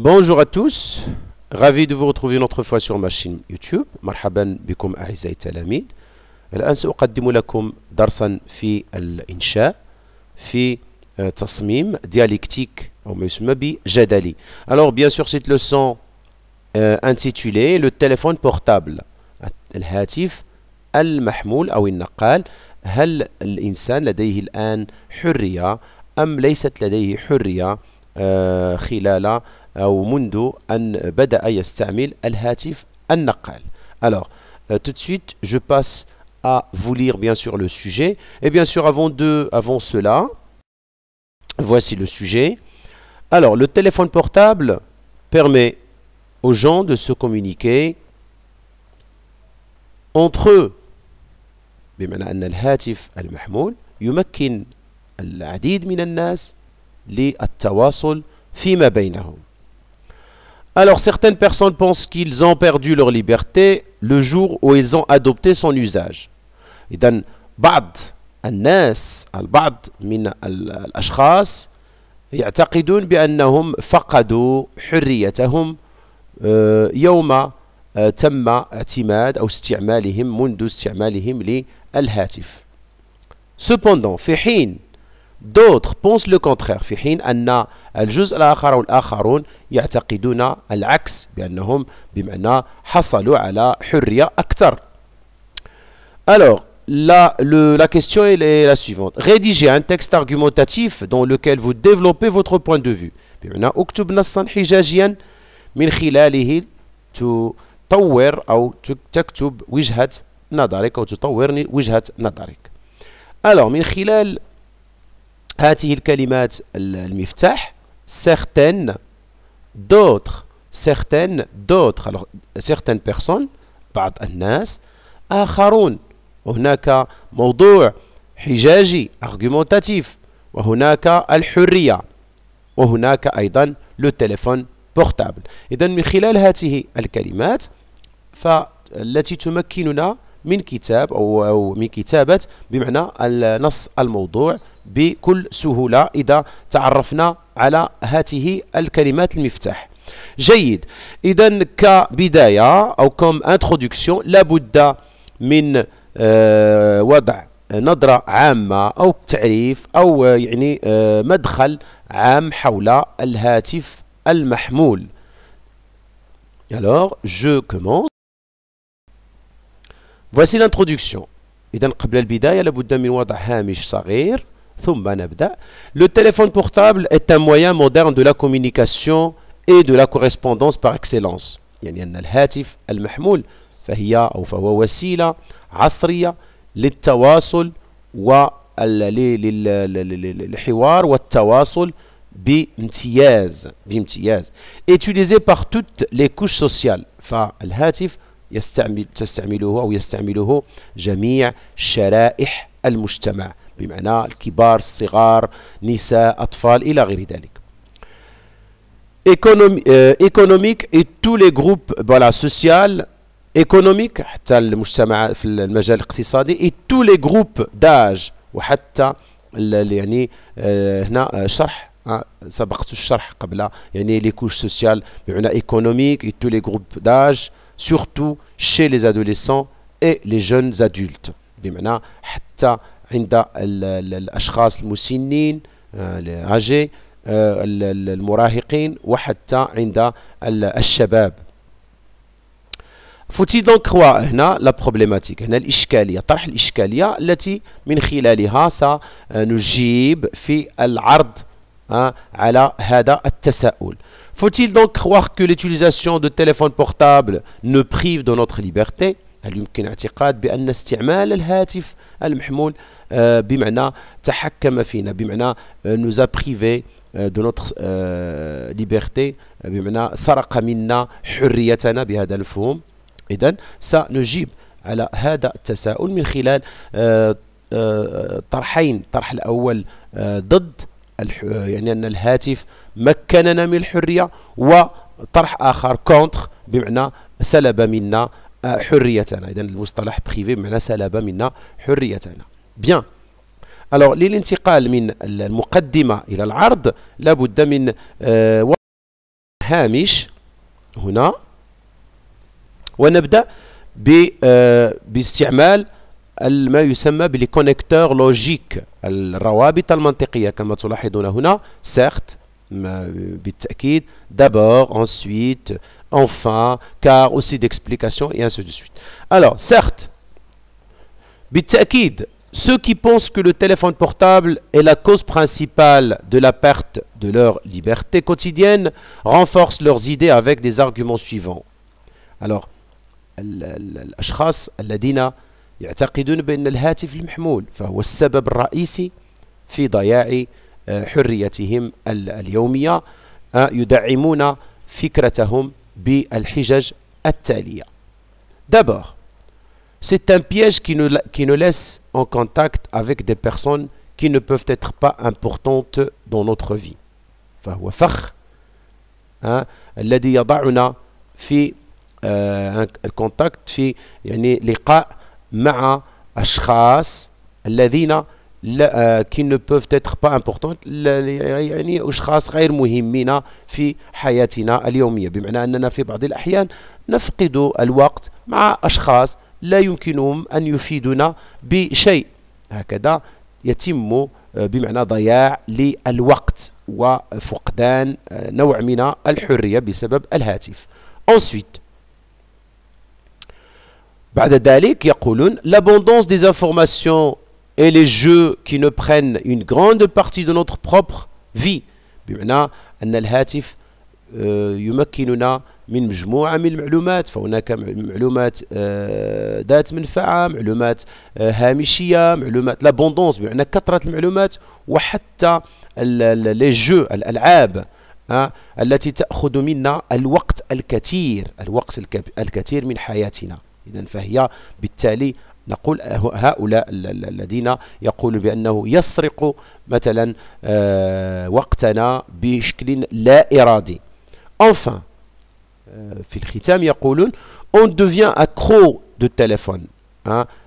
Bonjour à tous, ravi de vous retrouver une autre fois sur ma chaîne YouTube. مرحبا بكم أعزائي التلاميذ. الآن سأقدم لكم درسا في الإنشاء في تصميم dialectique ou ما يسمى بجدلي. Alors bien sûr cette leçon euh, intitulée le téléphone portable الهاتف المحمول أو النقال هل الإنسان لديه الآن حرية أم ليست لديه حرية alors euh, tout de suite je passe à vous lire bien sûr le sujet et bien sûr avant de avant cela voici le sujet alors le téléphone portable permet aux gens de se communiquer entre eux للتواصل فيما بينهم Alors certaines personnes pensent qu'ils ont perdu leur liberté le jour où ils ont adopté son usage. إذن بعض الناس البعض من الأشخاص يعتقدون بأنهم فقدوا حريتهم آه، يوم آه، تم اعتماد أو استعمالهم منذ استعمالهم للهاتف. Cependant, في حين D'autres pensent le contraire في حين أن الجزء الآخر والآخرون يعتقدون العكس بأنهم بمعنى حصلوا على حرية أكثر Alors, la, le, la question est la suivante. Rédigez un texte argumentatif dans lequel vous développez votre point de vue. بمعنى اكتب نصا حجاجيا من خلاله تطور أو تكتب وجهة نظرك أو تطور وجهة نظرك. Alors, من خلال هذه الكلمات المفتاح سيغتان دوتر سيغتان دوتر سيغتان بيغسون بعض الناس آخرون هناك موضوع حجاجي ارغومونتاتيف وهناك الحرية وهناك أيضا لو تيليفون بورتابل إذا من خلال هذه الكلمات فالتي تمكننا من كتاب أو, أو من كتابة بمعنى النص الموضوع بكل سهولة إذا تعرفنا على هذه الكلمات المفتاح جيد إذا كبداية أو كوم انترودكسيون لابد من آه، وضع نظرة عامة أو تعريف أو يعني آه، مدخل عام حول الهاتف المحمول Alors, je commence. Voici l'introduction. Le téléphone portable est un moyen moderne de la communication et de la correspondance par excellence. utilisé par toutes les couches sociales يستعمل تستعمله أو يستعمله جميع شرائح المجتمع بمعنى الكبار الصغار نساء أطفال إلى غير ذلك ايكونوميك اي تو لي جروب فوالا سوسيال ايكونوميك حتى المجتمع في المجال الاقتصادي اي تو لي جروب داج وحتى يعني آه، هنا آه، شرح آه، سبقت الشرح قبل يعني لي كوش سوسيال بمعنى ايكونوميك اي تو لي جروب داج surtout chez les adolescents et les jeunes adultes بمعنى حتى عند الأشخاص المسنين العاجي المراهقين وحتى عند الشباب فوتي دونك هو هنا لا بروبليماتيك هنا الاشكاليه طرح الاشكاليه التي من خلالها سنجيب في العرض على هذا التساؤل Faut-il donc croire que l'utilisation de بورتابل نو ne prive de notre liberté هل يمكن اعتقاد بأن استعمال الهاتف المحمول آه، بمعنى تحكم فينا بمعنى آه، nous a privé آه، de notre liberté بمعنى سرق منا حريتنا بهذا المفهوم؟ إذا سنجيب على هذا التساؤل من خلال طرحين الطرح الأول ضد يعني أن الهاتف مكننا من الحرية وطرح آخر كونتر آه، بمعنى سلب منا حريتنا إذا المصطلح بخيفي بمعنى سلب منا حريتنا بيان الوغ للانتقال من المقدمة إلى العرض لابد من آه هامش هنا ونبدأ آه، باستعمال آه ما يسمى logiques. logique لوجيك الروابط المنطقية كما تلاحظون هنا بالتأكيد d'abord ensuite enfin car aussi d'explication et ainsi de suite alors certes بالتأكيد ceux qui pensent que le téléphone portable est la cause principale de la perte de leur liberté quotidienne renforcent leurs idées avec des arguments suivants alors الأشخاص الذين يعتقدون بأن الهاتف المحمول فهو السبب الرئيسي في ضياع آه، حريتهم اليومية آه، يدعمون فكرتهم بالحجج التالية دابور c'est un piège qui nous, qui nous laisse en contact avec des personnes qui ne peuvent être pas importantes dans notre vie. فهو فخ آه، الذي يضعنا في contact في يعني لقاء مع أشخاص الذين لا كي نو بوف تيتر با امبورطونت يعني اشخاص غير مهمين في حياتنا اليوميه بمعنى اننا في بعض الاحيان نفقد الوقت مع اشخاص لا يمكنهم ان يفيدنا بشيء هكذا يتم آه، بمعنى ضياع للوقت وفقدان آه، نوع من الحريه بسبب الهاتف ensuite بعد ذلك يقولون لابوندونس دي زانفورماسيون اي لي جو كي نو برين اون غراند بارتي دو نوتر بروبر في بمعنى أن الهاتف يمكننا من مجموعة من المعلومات فهناك معلومات ذات منفعة معلومات هامشية معلومات لابوندونس بمعنى كثرة المعلومات وحتى لي جو الألعاب التي تأخذ منا الوقت الكثير الوقت الكثير من حياتنا إذا فهي بالتالي نقول هؤلاء الذين يقول بأنه يسرق مثلا آه، وقتنا بشكل لا إرادي enfin آه، في الختام يقولون on devient accro de téléphone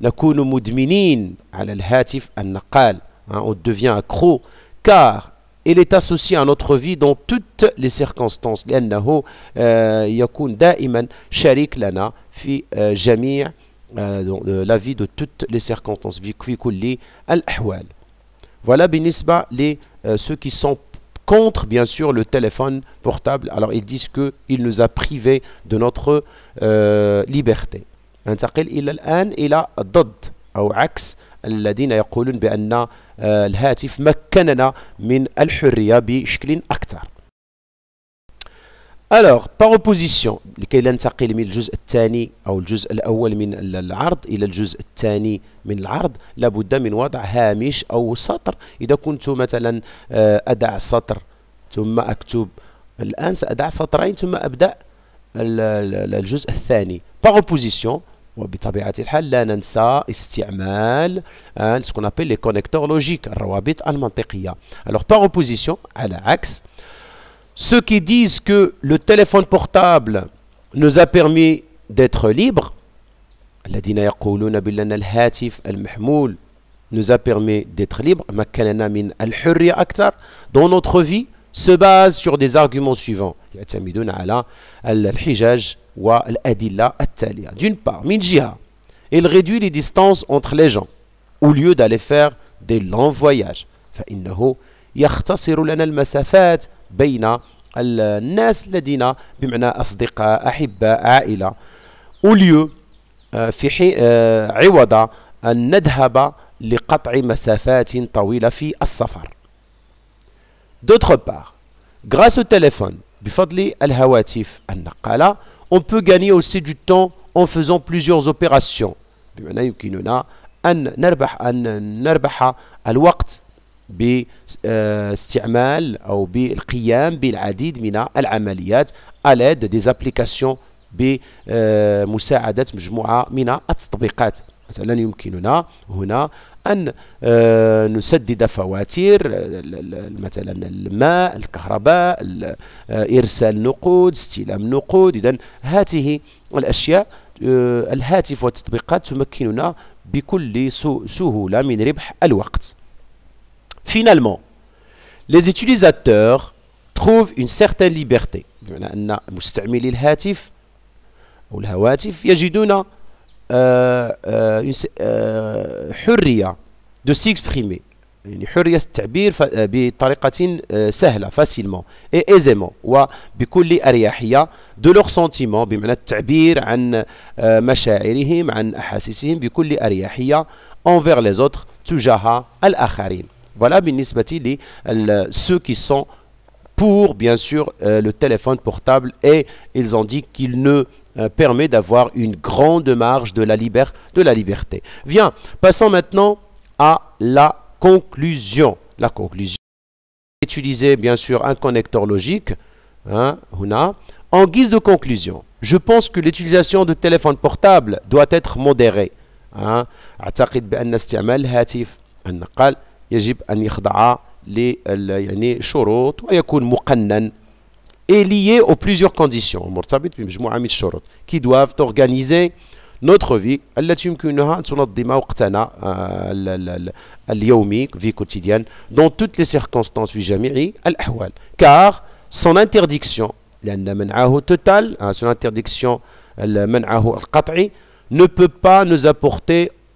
نكون مدمنين على الهاتف النقال on devient accro car il est associé à notre vie dans toutes les circonstances لأنه euh, يكون دائما شريك لنا في euh, جميع euh, la vie de toutes les circonstances voilà بالنسبة ceux qui sont contre bien sûr le téléphone portable alors ils disent que il nous a privés de notre liberté Il إلى الآن إلى ضد أو الذين يقولون بأن آه، الهاتف مكننا من الحرية بشكل أكثر الوغ باغ اوبوزيسيون لكي ننتقل من الجزء الثاني او الجزء الاول من العرض الى الجزء الثاني من العرض لابد من وضع هامش او سطر اذا كنت مثلا آه، ادع سطر ثم اكتب الان سادع سطرين ثم ابدا الجزء الثاني باغ اوبوزيسيون وبطبيعة الحال لا ننسى ce qu'on appelle les connecteurs logiques alors par opposition à l'axe ceux qui disent que le téléphone portable nous a permis d'être libre, nous a permis d'être libre dans notre vie se base sur des arguments suivants يعتمدون على الحجاج والأدلة التالية d'une part من جهة il réduit les distances entre les gens au lieu d'aller faire des longs voyages فإنه يختصر لنا المسافات بين الناس الذين بمعنى أصدقاء أحباء عائلة au lieu في حين عوض أن نذهب لقطع مسافات طويلة في السفر D'autre part, grâce au téléphone, بفضل الهواتف النقالة on peut gagner aussi du temps en faisant plusieurs opérations بمعنى يمكننا أن نربح أن نربح الوقت باستعمال أو بالقيام بالعديد من العمليات على des applications بمساعدة مجموعة من التطبيقات مثلا يمكننا هنا أن آه، نسدد فواتير آه، مثلا الماء الكهرباء آه، إرسال نقود استلام نقود إذا هذه الأشياء الهاتف والتطبيقات تمكننا بكل سهولة من ربح الوقت Finalement, les utilisateurs trouvent une certaine liberté. بمعنى أن مستعملي الهاتف أو الهواتف يجدون Euh, euh, une euh, hurria de s'exprimer une hurria de تعبير بطريقتين سهله facilement et aisément و بكل اريحيه de leurs sentiments بمعنى التعبير عن مشاعرهم عن احاسيسهم بكل اريحيه envers les autres تجاه الاخرين voilà بالنسبة لي euh, ceux qui sont pour bien sûr euh, le téléphone portable et ils ont dit qu'ils ne euh, permet d'avoir une grande marge de la, de la liberté. Bien, passons maintenant à la conclusion. La conclusion, utiliser bien sûr un connecteur logique, hein, en guise de conclusion. Je pense que l'utilisation de téléphone portable doit être modérée. Hein est lié aux plusieurs conditions qui doivent organiser notre vie euh, vie quotidienne dans toutes les circonstances car son interdiction totale, total hein, son interdiction ne peut pas nous apporter